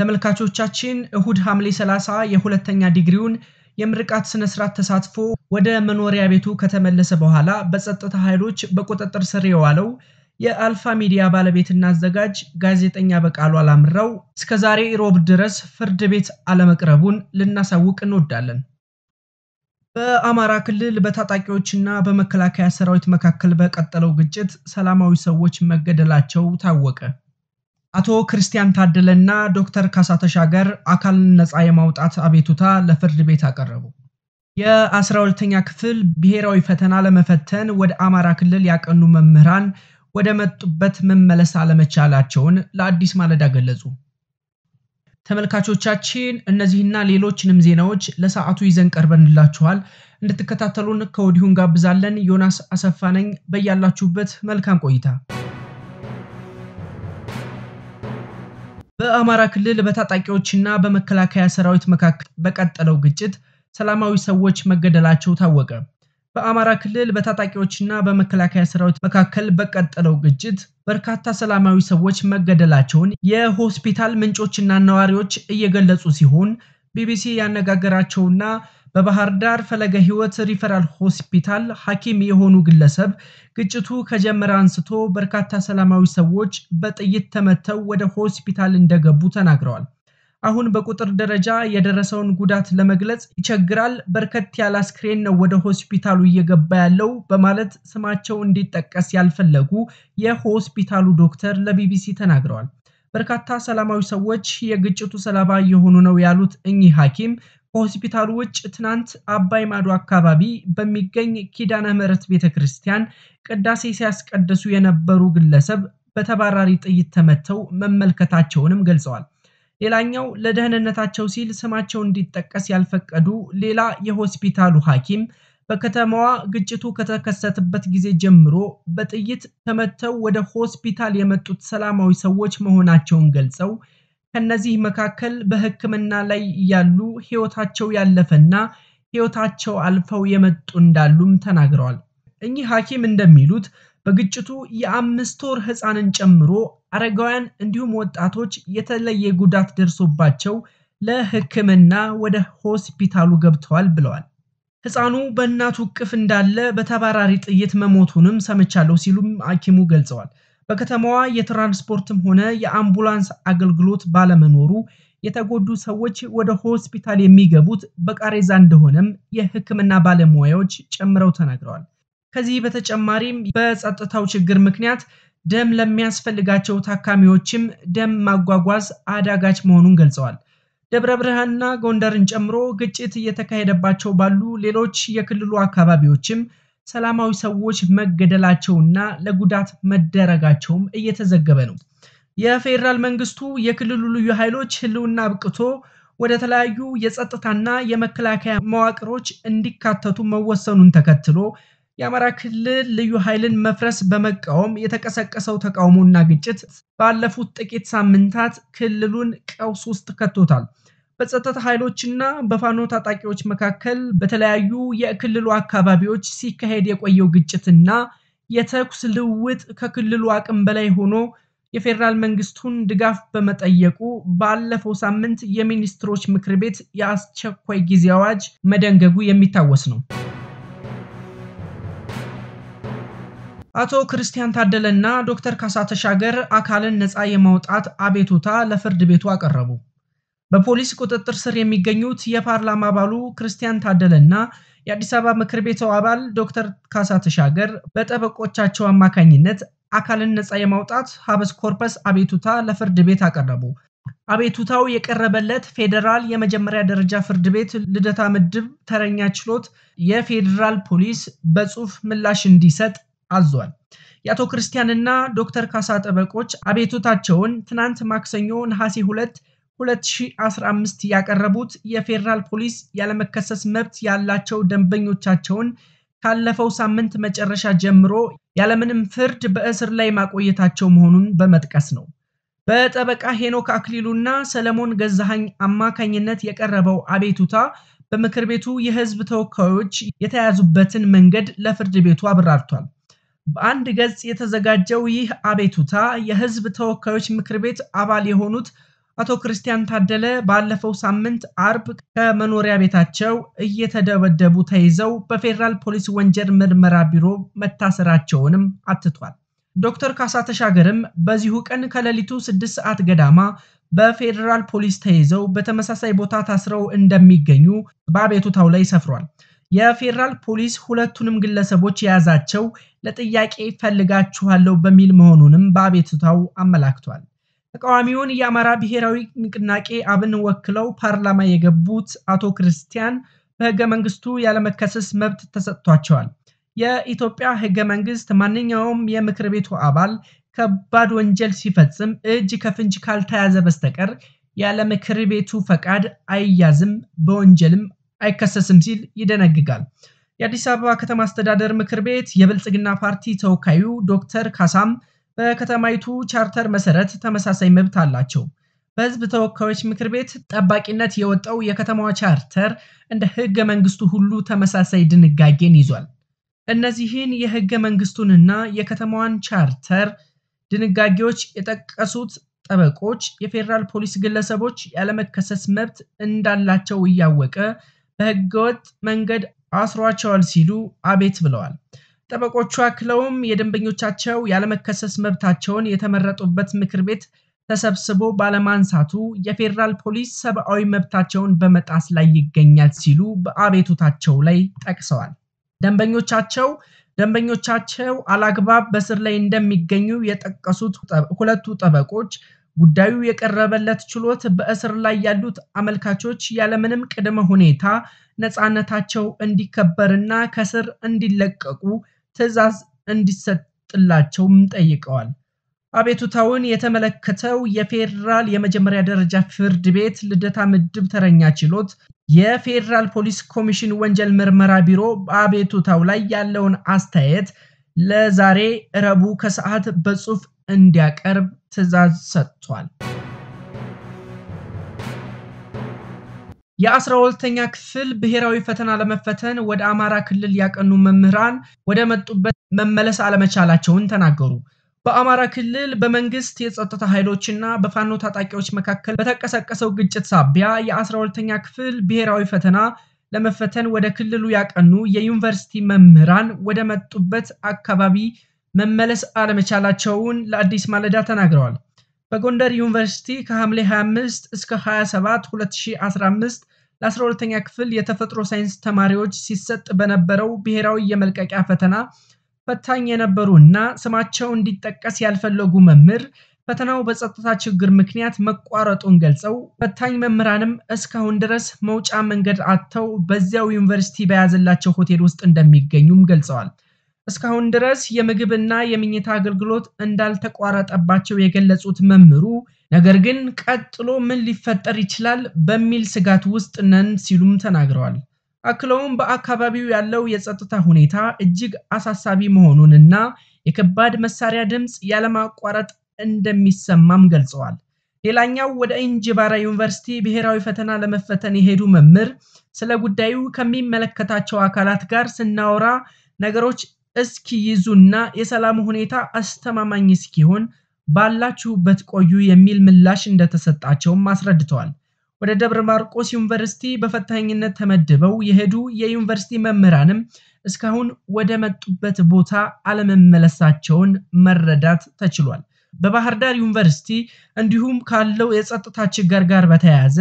ተመልካቾቻችን እሁድ ሐምሌ 30 የሁለተኛ ዲግሪውን የምርቃት ስነ ስርዓት ተሳትፎ ወደ መኖሪያ ቤቱ ከተመለሰ በኋላ በጸጥታ ኃይሎች በቁጥጥር ስር የዋለው የአልፋ ሚዲያ ባለቤትና አዘጋጅ ጋዜጠኛ በቃሉ አላምረው እስከ ዛሬ ሮብ ድረስ ፍርድ ቤት አለመቅረቡን ልናሳውቅ እንወዳለን። በአማራ ክልል በታጣቂዎችና በመከላከያ ሰራዊት መካከል በቀጠለው ግጭት ሰላማዊ ሰዎች መገደላቸው ታወቀ። አቶ ክርስቲያን ታደለና ዶክተር ካሳ ተሻገር አካልን ነፃ የማውጣት አቤቱታ ለፍርድ ቤት አቀረቡ። የአስራ ሁለተኛ ክፍል ብሔራዊ ፈተና ለመፈተን ወደ አማራ ክልል ያቀኑ መምህራን ወደ መጡበት መመለስ አለመቻላቸውን ለአዲስ ማለዳ ገለጹ። ተመልካቾቻችን እነዚህና ሌሎችንም ዜናዎች ለሰዓቱ ይዘን ቀርበንላችኋል። እንድትከታተሉን ከወዲሁ እንጋብዛለን። ዮናስ አሰፋ ነኝ። በያላችሁበት መልካም ቆይታ በአማራ ክልል በታጣቂዎችና በመከላከያ ሰራዊት መካከል በቀጠለው ግጭት ሰላማዊ ሰዎች መገደላቸው ታወቀ። በአማራ ክልል በታጣቂዎችና በመከላከያ ሰራዊት መካከል በቀጠለው ግጭት በርካታ ሰላማዊ ሰዎች መገደላቸውን የሆስፒታል ምንጮችና ነዋሪዎች እየገለጹ ሲሆን ቢቢሲ ያነጋገራቸውና በባህር ዳር ፈለገ ሕይወት ሪፈራል ሆስፒታል ሐኪም የሆኑ ግለሰብ ግጭቱ ከጀመረ አንስቶ በርካታ ሰላማዊ ሰዎች በጥይት ተመተው ወደ ሆስፒታል እንደገቡ ተናግረዋል። አሁን በቁጥር ደረጃ የደረሰውን ጉዳት ለመግለጽ ይቸግራል፣ በርከት ያለ አስክሬን ነው ወደ ሆስፒታሉ እየገባ ያለው በማለት ስማቸው እንዲጠቀስ ያልፈለጉ የሆስፒታሉ ዶክተር ለቢቢሲ ተናግረዋል። በርካታ ሰላማዊ ሰዎች የግጭቱ ሰለባ እየሆኑ ነው ያሉት እኚህ ሐኪም ከሆስፒታሉ ውጭ ትናንት አባይ ማዶ አካባቢ በሚገኝ ኪዳነ ምሕረት ቤተ ክርስቲያን ቅዳሴ ሲያስቀድሱ የነበሩ ግለሰብ በተባራሪ ጥይት ተመተው መመልከታቸውንም ገልጸዋል። ሌላኛው ለደህንነታቸው ሲል ስማቸው እንዲጠቀስ ያልፈቀዱ ሌላ የሆስፒታሉ ሐኪም በከተማዋ ግጭቱ ከተከሰተበት ጊዜ ጀምሮ በጥይት ተመተው ወደ ሆስፒታል የመጡት ሰላማዊ ሰዎች መሆናቸውን ገልጸው ከነዚህ መካከል በሕክምና ላይ ያሉ ሕይወታቸው ያለፈና ሕይወታቸው አልፈው የመጡ እንዳሉም ተናግረዋል። እኚህ ሐኪም እንደሚሉት በግጭቱ የአምስት ወር ሕፃንን ጨምሮ አረጋውያን እንዲሁም ወጣቶች የተለየ ጉዳት ደርሶባቸው ለሕክምና ወደ ሆስፒታሉ ገብተዋል ብለዋል። ህፃኑ በእናቱ እቅፍ እንዳለ በተባራሪ ጥይት መሞቱንም ሰምቻለሁ ሲሉም ሐኪሙ ገልጸዋል። በከተማዋ የትራንስፖርትም ሆነ የአምቡላንስ አገልግሎት ባለመኖሩ የተጎዱ ሰዎች ወደ ሆስፒታል የሚገቡት በቃሬዛ እንደሆነም የሕክምና ባለሙያዎች ጨምረው ተናግረዋል። ከዚህ በተጨማሪም በጸጥታው ችግር ምክንያት ደም ለሚያስፈልጋቸው ታካሚዎችም ደም ማጓጓዝ አዳጋች መሆኑን ገልጸዋል። ደብረ ብርሃንና ጎንደርን ጨምሮ ግጭት እየተካሄደባቸው ባሉ ሌሎች የክልሉ አካባቢዎችም ሰላማዊ ሰዎች መገደላቸውና ለጉዳት መደረጋቸውም እየተዘገበ ነው። የፌዴራል መንግስቱ የክልሉ ልዩ ኃይሎች ህልውና አብቅቶ ወደ ተለያዩ የጸጥታና የመከላከያ መዋቅሮች እንዲካተቱ መወሰኑን ተከትሎ የአማራ ክልል ልዩ ኃይልን መፍረስ በመቃወም የተቀሰቀሰው ተቃውሞና ግጭት ባለፉት ጥቂት ሳምንታት ክልሉን ቀውስ ውስጥ ከቶታል። በጸጥታ ኃይሎችና በፋኖ ታጣቂዎች መካከል በተለያዩ የክልሉ አካባቢዎች ሲካሄድ የቆየው ግጭትና የተኩስ ልውውጥ ከክልሉ አቅም በላይ ሆኖ የፌዴራል መንግስቱን ድጋፍ በመጠየቁ ባለፈው ሳምንት የሚኒስትሮች ምክር ቤት የአስቸኳይ ጊዜ አዋጅ መደንገጉ የሚታወስ ነው። አቶ ክርስቲያን ታደለና ዶክተር ካሳ ተሻገር አካልን ነፃ የማውጣት አቤቱታ ለፍርድ ቤቱ አቀረቡ። በፖሊስ ቁጥጥር ስር የሚገኙት የፓርላማ አባሉ ክርስቲያን ታደለ እና የአዲስ አበባ ምክር ቤቱ አባል ዶክተር ካሳ ተሻገር በጠበቆቻቸው አማካኝነት አካልን ነፃ የማውጣት ሀበስ ኮርፐስ አቤቱታ ለፍርድ ቤት አቀረቡ። አቤቱታው የቀረበለት ፌዴራል የመጀመሪያ ደረጃ ፍርድ ቤት ልደታ ምድብ ተረኛ ችሎት የፌዴራል ፖሊስ በጽሁፍ ምላሽ እንዲሰጥ አዟል። የአቶ ክርስቲያንና ዶክተር ካሳ ጠበቆች አቤቱታቸውን ትናንት ማክሰኞ ነሐሴ 2 2015 ያቀረቡት የፌዴራል ፖሊስ ያለመከሰስ መብት ያላቸው ደንበኞቻቸውን ካለፈው ሳምንት መጨረሻ ጀምሮ ያለምንም ፍርድ በእስር ላይ ማቆየታቸው መሆኑን በመጥቀስ ነው። በጠበቃ ሄኖክ አክሊሉና ሰለሞን ገዛሃኝ አማካኝነት የቀረበው አቤቱታ በምክር ቤቱ የሕዝብ ተወካዮች የተያዙበትን መንገድ ለፍርድ ቤቱ አብራርቷል። በአንድ ገጽ የተዘጋጀው ይህ አቤቱታ የሕዝብ ተወካዮች ምክር ቤት አባል የሆኑት አቶ ክርስቲያን ታደለ ባለፈው ሳምንት አርብ ከመኖሪያ ቤታቸው እየተደበደቡ ተይዘው በፌዴራል ፖሊስ ወንጀል ምርመራ ቢሮ መታሰራቸውንም አትቷል። ዶክተር ካሳ ተሻገርም በዚሁ ቀን ከሌሊቱ ስድስት ሰዓት ገዳማ በፌዴራል ፖሊስ ተይዘው በተመሳሳይ ቦታ ታስረው እንደሚገኙ በአቤቱታው ላይ ሰፍሯል። የፌዴራል ፖሊስ ሁለቱንም ግለሰቦች የያዛቸው ለጥያቄ ፈልጋችኋለሁ በሚል መሆኑንም በአቤቱታው አመላክቷል። ተቃዋሚውን የአማራ ብሔራዊ ንቅናቄ አብን ወክለው ፓርላማ የገቡት አቶ ክርስቲያን በህገ መንግስቱ ያለመከሰስ መብት ተሰጥቷቸዋል። የኢትዮጵያ ህገ መንግስት ማንኛውም የምክር ቤቱ አባል ከባድ ወንጀል ሲፈጽም እጅ ከፍንጅ ካልተያዘ በስተቀር ያለ ምክር ቤቱ ፈቃድ አይያዝም፣ በወንጀልም አይከሰስም ሲል ይደነግጋል። የአዲስ አበባ ከተማ አስተዳደር ምክር ቤት የብልጽግና ፓርቲ ተወካዩ ዶክተር ካሳም በከተማይቱ ቻርተር መሰረት ተመሳሳይ መብት አላቸው። በህዝብ ተወካዮች ምክር ቤት ጠባቂነት የወጣው የከተማዋ ቻርተር እንደ ህገ መንግስቱ ሁሉ ተመሳሳይ ድንጋጌን ይዟል። እነዚህን የህገ መንግስቱንና የከተማዋን ቻርተር ድንጋጌዎች የጠቀሱት ጠበቆች የፌዴራል ፖሊስ ግለሰቦች ያለመከሰስ መብት እንዳላቸው እያወቀ በህገወጥ መንገድ አስሯቸዋል ሲሉ አቤት ብለዋል። ጠበቆቹ አክለውም የደንበኞቻቸው ያለመከሰስ መብታቸውን የተመረጡበት ምክር ቤት ተሰብስቦ ባለማንሳቱ የፌዴራል ፖሊስ ሰብአዊ መብታቸውን በመጣስ ላይ ይገኛል ሲሉ በአቤቱታቸው ላይ ጠቅሰዋል። ደንበኞቻቸው ደንበኞቻቸው አላግባብ በስር ላይ እንደሚገኙ የጠቀሱት ሁለቱ ጠበቆች ጉዳዩ የቀረበለት ችሎት በእስር ላይ ያሉት አመልካቾች ያለምንም ቅድመ ሁኔታ ነፃነታቸው እንዲከበርና ከስር እንዲለቀቁ ትዕዛዝ እንዲሰጥላቸውም ጠይቀዋል። አቤቱታውን የተመለከተው የፌዴራል የመጀመሪያ ደረጃ ፍርድ ቤት ልደታ ምድብ ተረኛ ችሎት የፌዴራል ፖሊስ ኮሚሽን ወንጀል ምርመራ ቢሮ በአቤቱታው ላይ ያለውን አስተያየት ለዛሬ ረቡዕ ከሰዓት በጽሑፍ እንዲያቀርብ ትዕዛዝ ሰጥቷል። የአስራ ሁለተኛ ክፍል ብሔራዊ ፈተና ለመፈተን ወደ አማራ ክልል ያቀኑ መምህራን ወደ መጡበት መመለስ አለመቻላቸውን ተናገሩ። በአማራ ክልል በመንግስት የጸጥታ ኃይሎችና በፋኖ ታጣቂዎች መካከል በተቀሰቀሰው ግጭት ሳቢያ የአስራ ሁለተኛ ክፍል ብሔራዊ ፈተና ለመፈተን ወደ ክልሉ ያቀኑ የዩኒቨርሲቲ መምህራን ወደ መጡበት አካባቢ መመለስ አለመቻላቸውን ለአዲስ ማለዳ ተናግረዋል። በጎንደር ዩኒቨርሲቲ ከሐምሌ 25 እስከ 27 2015 ለ12ኛ ክፍል የተፈጥሮ ሳይንስ ተማሪዎች ሲሰጥ በነበረው ብሔራዊ የመልቀቂያ ፈተና ፈታኝ የነበሩ እና ስማቸው እንዲጠቀስ ያልፈለጉ መምህር ፈተናው በጸጥታ ችግር ምክንያት መቋረጡን ገልጸው ፈታኝ መምህራንም እስካሁን ድረስ መውጫ መንገድ አጥተው በዚያው ዩኒቨርሲቲ በያዘላቸው ሆቴል ውስጥ እንደሚገኙም ገልጸዋል። እስካሁን ድረስ የምግብና የምኝታ አገልግሎት እንዳልተቋረጠባቸው የገለጹት መምህሩ ነገር ግን ቀጥሎ ምን ሊፈጠር ይችላል በሚል ስጋት ውስጥ ነን ሲሉም ተናግረዋል። አክለውም በአካባቢው ያለው የጸጥታ ሁኔታ እጅግ አሳሳቢ መሆኑንና የከባድ መሳሪያ ድምፅ ያለማቋረጥ እንደሚሰማም ገልጸዋል። ሌላኛው ወደ እንጅባራ ዩኒቨርሲቲ ብሔራዊ ፈተና ለመፈተን የሄዱ መምህር ስለ ጉዳዩ ከሚመለከታቸው አካላት ጋር ስናወራ ነገሮች እስኪይዙና የሰላሙ ሁኔታ አስተማማኝ እስኪሆን ባላችሁበት ቆዩ የሚል ምላሽ እንደተሰጣቸውም አስረድተዋል። ወደ ደብረ ማርቆስ ዩኒቨርሲቲ በፈታኝነት ተመድበው የሄዱ የዩኒቨርሲቲ መምህራንም እስካሁን ወደ መጡበት ቦታ አለመመለሳቸውን መረዳት ተችሏል። በባህር ዳር ዩኒቨርሲቲ እንዲሁም ካለው የጸጥታ ችግር ጋር በተያያዘ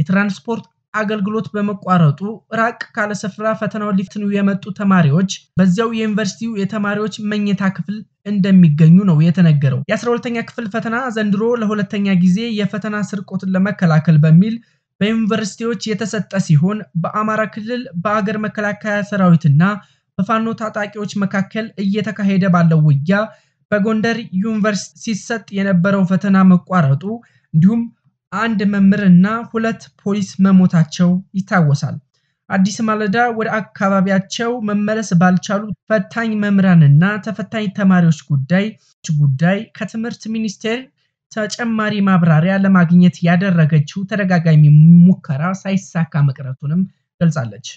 የትራንስፖርት አገልግሎት በመቋረጡ ራቅ ካለ ስፍራ ፈተናውን ሊፈትኑ የመጡ ተማሪዎች በዚያው የዩኒቨርሲቲው የተማሪዎች መኝታ ክፍል እንደሚገኙ ነው የተነገረው። የ12ተኛ ክፍል ፈተና ዘንድሮ ለሁለተኛ ጊዜ የፈተና ስርቆትን ለመከላከል በሚል በዩኒቨርሲቲዎች የተሰጠ ሲሆን በአማራ ክልል በአገር መከላከያ ሰራዊትና በፋኖ ታጣቂዎች መካከል እየተካሄደ ባለው ውጊያ በጎንደር ዩኒቨርሲቲ ሲሰጥ የነበረው ፈተና መቋረጡ እንዲሁም አንድ መምህር እና ሁለት ፖሊስ መሞታቸው ይታወሳል። አዲስ ማለዳ ወደ አካባቢያቸው መመለስ ባልቻሉ ፈታኝ እና ተፈታኝ ተማሪዎች ጉዳይ ጉዳይ ከትምህርት ሚኒስቴር ተጨማሪ ማብራሪያ ለማግኘት ያደረገችው ተደጋጋሚ ሙከራ ሳይሳካ መቅረቱንም ገልጻለች።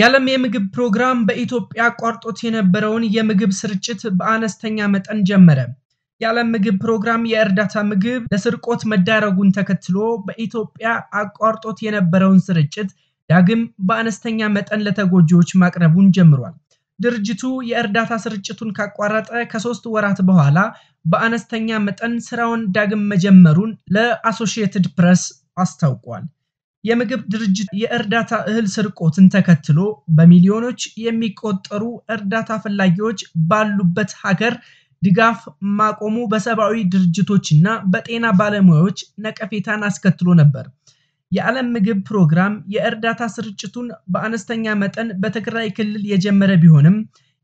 የዓለም የምግብ ፕሮግራም በኢትዮጵያ አቋርጦት የነበረውን የምግብ ስርጭት በአነስተኛ መጠን ጀመረ። የዓለም ምግብ ፕሮግራም የእርዳታ ምግብ ለስርቆት መዳረጉን ተከትሎ በኢትዮጵያ አቋርጦት የነበረውን ስርጭት ዳግም በአነስተኛ መጠን ለተጎጂዎች ማቅረቡን ጀምሯል። ድርጅቱ የእርዳታ ስርጭቱን ካቋረጠ ከሶስት ወራት በኋላ በአነስተኛ መጠን ስራውን ዳግም መጀመሩን ለአሶሺየትድ ፕሬስ አስታውቋል። የምግብ ድርጅት የእርዳታ እህል ስርቆትን ተከትሎ በሚሊዮኖች የሚቆጠሩ እርዳታ ፈላጊዎች ባሉበት ሀገር ድጋፍ ማቆሙ በሰብአዊ ድርጅቶች እና በጤና ባለሙያዎች ነቀፌታን አስከትሎ ነበር። የዓለም ምግብ ፕሮግራም የእርዳታ ስርጭቱን በአነስተኛ መጠን በትግራይ ክልል የጀመረ ቢሆንም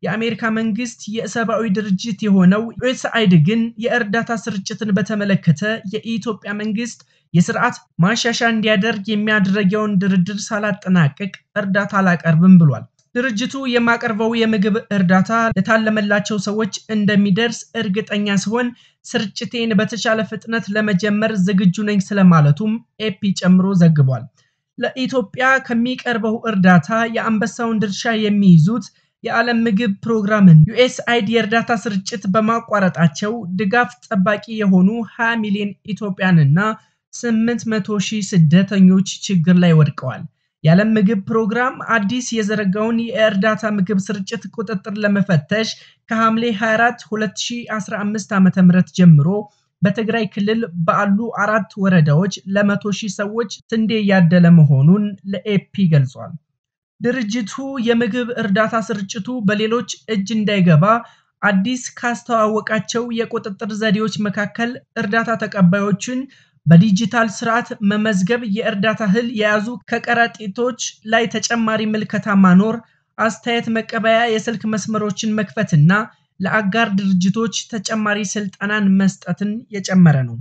የአሜሪካ መንግስት የሰብአዊ ድርጅት የሆነው ዩኤስአይድ ግን የእርዳታ ስርጭትን በተመለከተ የኢትዮጵያ መንግስት የስርዓት ማሻሻ እንዲያደርግ የሚያደረገውን ድርድር ሳላጠናቅቅ እርዳታ አላቀርብም ብሏል። ድርጅቱ የማቀርበው የምግብ እርዳታ ለታለመላቸው ሰዎች እንደሚደርስ እርግጠኛ ሲሆን ስርጭቴን በተቻለ ፍጥነት ለመጀመር ዝግጁ ነኝ ስለማለቱም ኤፒ ጨምሮ ዘግቧል። ለኢትዮጵያ ከሚቀርበው እርዳታ የአንበሳውን ድርሻ የሚይዙት የዓለም ምግብ ፕሮግራምን ዩኤስአይድ የእርዳታ ስርጭት በማቋረጣቸው ድጋፍ ጠባቂ የሆኑ 20 ሚሊዮን ኢትዮጵያንና 800 ሺህ ስደተኞች ችግር ላይ ወድቀዋል። የዓለም ምግብ ፕሮግራም አዲስ የዘረጋውን የእርዳታ ምግብ ስርጭት ቁጥጥር ለመፈተሽ ከሐምሌ 24 2015 ዓ ም ጀምሮ በትግራይ ክልል ባሉ አራት ወረዳዎች ለመቶ ሺህ ሰዎች ስንዴ እያደለ መሆኑን ለኤፒ ገልጿል። ድርጅቱ የምግብ እርዳታ ስርጭቱ በሌሎች እጅ እንዳይገባ አዲስ ካስተዋወቃቸው የቁጥጥር ዘዴዎች መካከል እርዳታ ተቀባዮችን በዲጂታል ስርዓት መመዝገብ፣ የእርዳታ እህል የያዙ ከረጢቶች ላይ ተጨማሪ ምልከታ ማኖር፣ አስተያየት መቀበያ የስልክ መስመሮችን መክፈትና ለአጋር ድርጅቶች ተጨማሪ ስልጠናን መስጠትን የጨመረ ነው።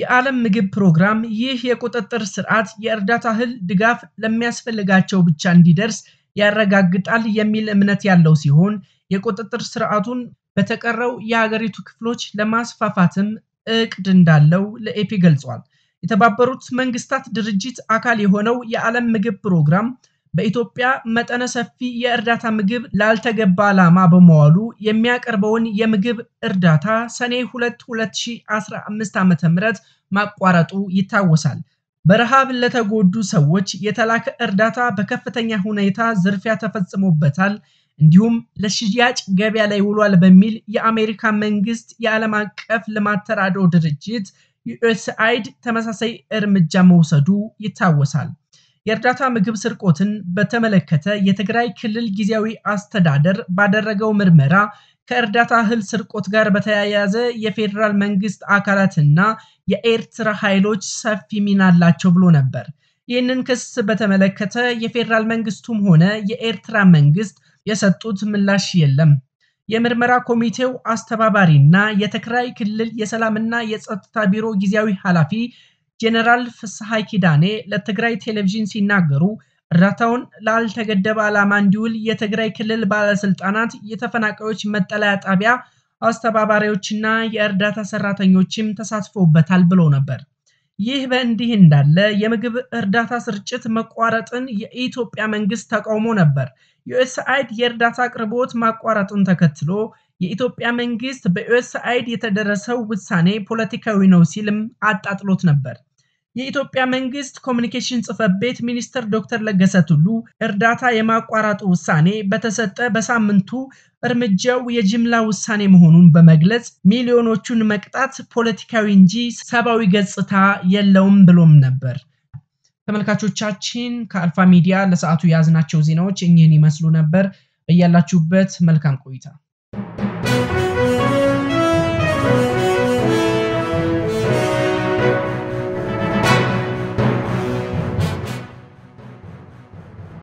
የዓለም ምግብ ፕሮግራም ይህ የቁጥጥር ስርዓት የእርዳታ እህል ድጋፍ ለሚያስፈልጋቸው ብቻ እንዲደርስ ያረጋግጣል የሚል እምነት ያለው ሲሆን የቁጥጥር ስርዓቱን በተቀረው የሀገሪቱ ክፍሎች ለማስፋፋትም እቅድ እንዳለው ለኤፒ ገልጿል። የተባበሩት መንግስታት ድርጅት አካል የሆነው የዓለም ምግብ ፕሮግራም በኢትዮጵያ መጠነ ሰፊ የእርዳታ ምግብ ላልተገባ ዓላማ በመዋሉ የሚያቀርበውን የምግብ እርዳታ ሰኔ 2 2015 ዓ ም ማቋረጡ ይታወሳል። በረሃብ ለተጎዱ ሰዎች የተላከ እርዳታ በከፍተኛ ሁኔታ ዝርፊያ ተፈጽሞበታል። እንዲሁም ለሽያጭ ገበያ ላይ ውሏል በሚል የአሜሪካ መንግስት የዓለም አቀፍ ልማት ተራድኦ ድርጅት ዩኤስአይድ ተመሳሳይ እርምጃ መውሰዱ ይታወሳል። የእርዳታ ምግብ ስርቆትን በተመለከተ የትግራይ ክልል ጊዜያዊ አስተዳደር ባደረገው ምርመራ ከእርዳታ እህል ስርቆት ጋር በተያያዘ የፌዴራል መንግስት አካላትና የኤርትራ ኃይሎች ሰፊ ሚና አላቸው ብሎ ነበር። ይህንን ክስ በተመለከተ የፌዴራል መንግስቱም ሆነ የኤርትራ መንግስት የሰጡት ምላሽ የለም። የምርመራ ኮሚቴው አስተባባሪ እና የትግራይ ክልል የሰላምና የጸጥታ ቢሮ ጊዜያዊ ኃላፊ ጄኔራል ፍስሐይ ኪዳኔ ለትግራይ ቴሌቪዥን ሲናገሩ እርዳታውን ላልተገደበ ዓላማ እንዲውል የትግራይ ክልል ባለስልጣናት የተፈናቃዮች መጠለያ ጣቢያ አስተባባሪዎችና የእርዳታ ሰራተኞችም ተሳትፎበታል ብሎ ነበር። ይህ በእንዲህ እንዳለ የምግብ እርዳታ ስርጭት መቋረጥን የኢትዮጵያ መንግስት ተቃውሞ ነበር። ዩኤስአይድ የእርዳታ አቅርቦት ማቋረጡን ተከትሎ የኢትዮጵያ መንግስት በዩኤስአይድ የተደረሰው ውሳኔ ፖለቲካዊ ነው ሲልም አጣጥሎት ነበር። የኢትዮጵያ መንግስት ኮሚኒኬሽን ጽህፈት ቤት ሚኒስትር ዶክተር ለገሰ ቱሉ እርዳታ የማቋረጡ ውሳኔ በተሰጠ በሳምንቱ እርምጃው የጅምላ ውሳኔ መሆኑን በመግለጽ ሚሊዮኖቹን መቅጣት ፖለቲካዊ እንጂ ሰብአዊ ገጽታ የለውም ብሎም ነበር። ተመልካቾቻችን ከአልፋ ሚዲያ ለሰዓቱ የያዝናቸው ዜናዎች እኚህን ይመስሉ ነበር። በያላችሁበት መልካም ቆይታ